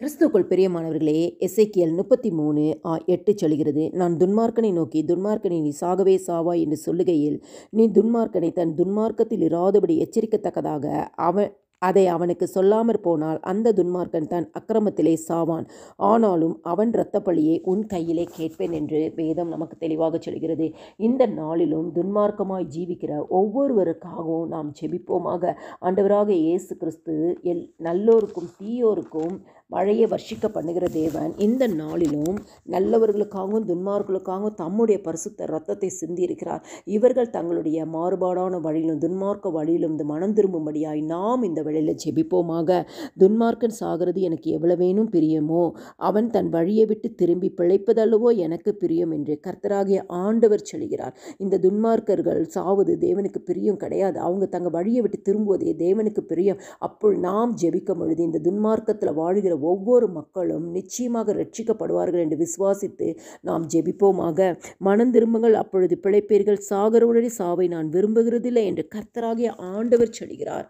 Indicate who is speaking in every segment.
Speaker 1: கிறிஸ்துக்குள் பெரியமானவர்களே எஸ்ஐக்கியல் முப்பத்தி மூணு ஆ எட்டு சொல்கிறது நான் துன்மார்க்கனை நோக்கி துன்மார்க்கனை நீ சாகவே சாவா என்று சொல்லுகையில் நீ துன்மார்க்கனை தன் துன்மார்க்கத்தில் இராதபடி எச்சரிக்கத்தக்கதாக அவன் அதை அவனுக்கு சொல்லாமற் போனால் அந்த துன்மார்க்கன் தன் அக்கிரமத்திலே சாவான் ஆனாலும் அவன் இரத்த பழியை உன் கையிலே கேட்பேன் என்று வேதம் நமக்கு தெளிவாக சொல்கிறது இந்த நாளிலும் துன்மார்க்கமாய் ஜீவிக்கிற ஒவ்வொருவருக்காகவும் நாம் செபிப்போமாக ஆண்டவராக இயேசு கிறிஸ்து எல் நல்லோருக்கும் தீயோருக்கும் மழையை வர்ஷிக்க பண்ணுகிற தேவன் இந்த நாளிலும் நல்லவர்களுக்காகவும் துன்மார்களுக்காகவும் தம்முடைய பரிசுத்த ரத்தத்தை சிந்தி இருக்கிறார் இவர்கள் தங்களுடைய மாறுபாடான வழியிலும் துன்மார்க்க வழியிலும் இந்த மனம் திரும்பும்படியாய் நாம் இந்த வழியில் ஜெபிப்போமாக துன்மார்க்கன் சாகிறது எனக்கு எவ்வளவேனும் பிரியமோ அவன் தன் வழியை விட்டு திரும்பி பிழைப்பதல்லவோ எனக்கு பிரியம் என்று கர்த்தராகிய ஆண்டவர் சொல்கிறார் இந்த துன்மார்க்கர்கள் சாவது தேவனுக்கு பிரியம் கிடையாது அவங்க தங்கள் வழியை விட்டு திரும்புவதே தேவனுக்கு பிரியம் அப்போ நாம் ஜெபிக்கும் பொழுது இந்த துன்மார்க்கத்தில் வாழ்கிற ஒவ்வொரு மக்களும் நிச்சயமாக ரட்சிக்கப்படுவார்கள் என்று விசுவாசித்து நாம் ஜெபிப்போமாக மனம் திரும்புங்கள் அப்பொழுது பிழைப்பீர்கள் சாகரவுடனே சாவை நான் விரும்புகிறதில்லை என்று கர்த்தராகிய ஆண்டவர் சொல்கிறார்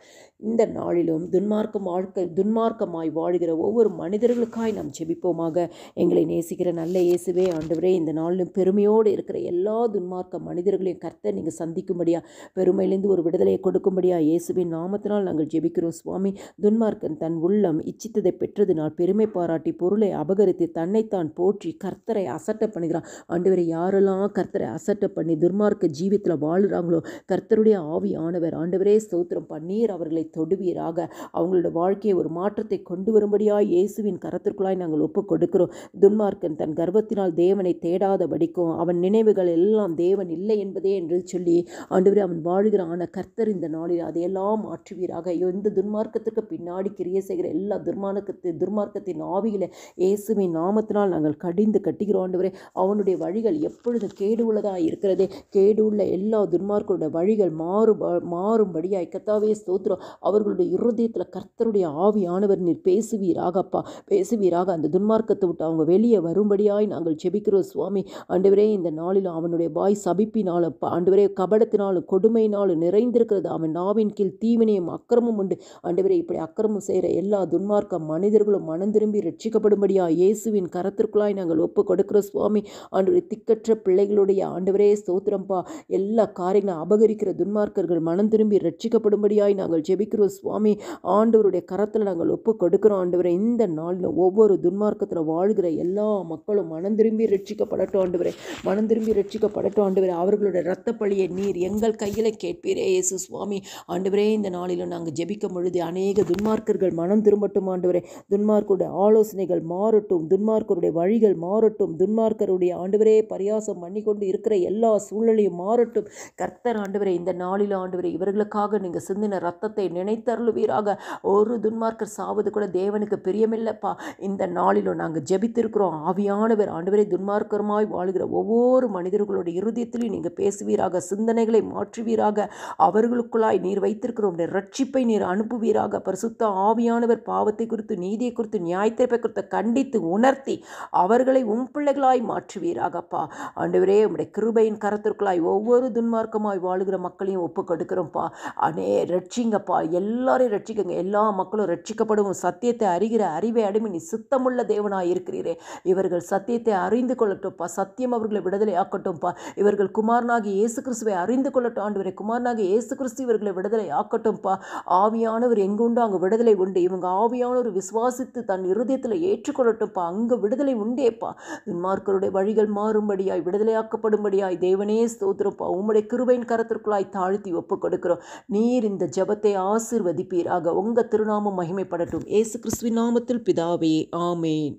Speaker 1: இந்த நாளிலும் துன்மார்க்கம் வாழ்க்கை துன்மார்க்கமாய் வாழ்கிற ஒவ்வொரு மனிதர்களுக்காய் நாம் ஜெபிப்போமாக எங்களை நேசிக்கிற நல்ல இயேசுவே ஆண்டவரே இந்த நாளிலும் பெருமையோடு இருக்கிற எல்லா துன்மார்க்க மனிதர்களையும் கர்த்தர் நீங்கள் சந்திக்கும்படியா பெருமையிலேருந்து ஒரு விடுதலையை கொடுக்கும்படியா இயேசுவின் நாமத்தினால் நாங்கள் ஜெபிக்கிறோம் சுவாமி துன்மார்க்கன் தன் உள்ளம் இச்சித்ததை பெற்றது நான் பெருமை பாராட்டி பொருளை அபகரித்து தன்னைத்தான் போற்றி கர்த்தரை அசட்டை பண்ணுகிறான் ஆண்டவரை யாரெல்லாம் கர்த்தரை அசட்டை பண்ணி துர்மார்க்க ஜீவித்தில் வாழ்கிறாங்களோ கர்த்தருடைய ஆவியானவர் ஆண்டவரே ஸ்தோத்திரம் பண்ணீர் அவர்களை தொடுவீராக அவங்களோட வாழ்க்கையை ஒரு மாற்றத்தை கொண்டு வரும்படியாக இயேசுவின் கரத்திற்குள்ளாய் நாங்கள் ஒப்பு கொடுக்கிறோம் துன்மார்க்கன் தன் கர்வத்தினால் தேவனை தேடாத படிக்கும் அவன் நினைவுகள் எல்லாம் தேவன் இல்லை என்பதே என்று சொல்லி ஆண்டவரே அவன் வாழ்கிறான் கர்த்தர் இந்த நாளில் அதையெல்லாம் மாற்றுவீராக எந்த துன்மார்க்கத்திற்கு பின்னாடி கிரிய செய்கிற எல்லா துர்மார்க்கத்தை துர்மார்க்கத்தின் ஆவியில் இயேசுவின் நாமத்தினால் நாங்கள் கடிந்து கட்டுகிறோண்டவரே அவனுடைய வழிகள் எப்பொழுது கேடு உள்ளதாக இருக்கிறதே கேடு உள்ள எல்லா துர்மார்க்கருடைய வழிகள் மாறு மாறும்படியாய் கத்தாவே ஸ்தோத்திரம் அவர்களுடைய இருதயத்தில் கர்த்தருடைய ஆவியானவர் நீர் பேசுவீராக அப்பா பேசுவீராக அந்த துன்மார்க்கத்தை விட்டு அவங்க வெளியே வரும்படியாய் நாங்கள் செபிக்கிறோம் சுவாமி ஆண்டவரே இந்த நாளில் அவனுடைய வாய் சபிப்பினாலும் ஆண்டவரே கபடத்தினாலும் கொடுமையினாலும் நிறைந்திருக்கிறது அவன் நாவின் கீழ் தீவினையும் அக்கிரமும் உண்டு ஆண்டவரே இப்படி அக்கிரமம் செய்கிற எல்லா துன்மார்க்க மனிதர்களும் நாங்களும் மனம் திரும்பி ரட்சிக்கப்படும்படியா இயேசுவின் கரத்திற்குள்ளாய் நாங்கள் ஒப்பு கொடுக்கிறோம் சுவாமி ஆண்டு திக்கற்ற பிள்ளைகளுடைய ஆண்டவரே ஸ்தோத்திரம்பா எல்லா காரியங்களும் அபகரிக்கிற துன்மார்க்கர்கள் மனம் திரும்பி ரட்சிக்கப்படும்படியாய் நாங்கள் ஜெபிக்கிறோம் சுவாமி ஆண்டவருடைய கரத்தில் நாங்கள் ஒப்பு கொடுக்கிறோம் ஆண்டவரை இந்த நாளில் ஒவ்வொரு துன்மார்க்கத்தில் வாழ்கிற எல்லா மக்களும் மனம் திரும்பி ரட்சிக்கப்படட்டும் ஆண்டவரை மனம் திரும்பி ரட்சிக்கப்படட்டும் ஆண்டவரை அவர்களுடைய இரத்த பழியை நீர் எங்கள் கையில் கேட்பீரே இயேசு சுவாமி ஆண்டவரே இந்த நாளிலும் நாங்கள் ஜெபிக்கும் பொழுது அநேக துன்மார்க்கர்கள் மனம் திரும்பட்டும் ஆண்டவரே துன் துன்மார்க்கருடைய ஆலோசனைகள் மாறட்டும் துன்மார்க்கருடைய வழிகள் மாறட்டும் துன்மார்க்கருடைய ஆண்டவரே பரியாசம் பண்ணி கொண்டு இருக்கிற எல்லா சூழ்நிலையும் மாறட்டும் கர்த்தர் ஆண்டவரே இந்த நாளில் ஆண்டவரே இவர்களுக்காக நீங்கள் சிந்தின ரத்தத்தை நினைத்தருளுவீராக ஒரு துன்மார்க்கர் சாவது கூட தேவனுக்கு பிரியமில்லைப்பா இந்த நாளிலும் நாங்கள் ஜெபித்திருக்கிறோம் ஆவியானவர் ஆண்டவரே துன்மார்க்கருமாய் வாழ்கிற ஒவ்வொரு மனிதர்களுடைய இருதயத்திலையும் நீங்கள் பேசுவீராக சிந்தனைகளை மாற்றுவீராக அவர்களுக்குள்ளாய் நீர் வைத்திருக்கிற ரட்சிப்பை நீர் அனுப்புவீராக பரிசுத்த ஆவியானவர் பாவத்தை குறித்து நீதியை குறித்து நியாயத்திற்பை குறித்து கண்டித்து உணர்த்தி அவர்களை உன் பிள்ளைகளாய் மாற்றுவீராகப்பா ஆண்டவரே உம்முடைய கிருபையின் கரத்திற்குள்ளாய் ஒவ்வொரு துன்மார்க்கமாய் வாழுகிற மக்களையும் ஒப்பு கொடுக்குறோம்ப்பா அனே ரட்சிங்கப்பா எல்லாரையும் ரட்சிக்கங்க எல்லா மக்களும் ரட்சிக்கப்படும் சத்தியத்தை அறிகிற அறிவை அடிமை நீ சுத்தமுள்ள தேவனாய் இருக்கிறீரே இவர்கள் சத்தியத்தை அறிந்து கொள்ளட்டும்ப்பா சத்தியம் அவர்களை விடுதலை ஆக்கட்டும்ப்பா இவர்கள் குமாரனாகி இயேசு கிறிஸ்துவை அறிந்து கொள்ளட்டும் வரை குமாரனாகி இயேசு கிறிஸ்து இவர்களை விடுதலை ஆக்கட்டும்ப்பா ஆவியானவர் எங்குண்டோ அங்கே விடுதலை உண்டு இவங்க ஆவியானவர் விசுவாச விசுவாசித்து தன் இருதயத்தில் ஏற்றுக்கொள்ளட்டும்ப்பா அங்கே விடுதலை உண்டேப்பா துன்மார்க்கருடைய வழிகள் மாறும்படியாய் விடுதலையாக்கப்படும்படியாய் தேவனே ஸ்தோத்திரப்பா உம்முடைய கிருபையின் கரத்திற்குள்ளாய் தாழ்த்தி ஒப்புக் கொடுக்கிறோம் நீர் இந்த ஜபத்தை ஆசிர்வதிப்பீராக உங்கள் திருநாமம் மகிமைப்படட்டும் ஏசு கிறிஸ்துவின் நாமத்தில் பிதாவே ஆமேன்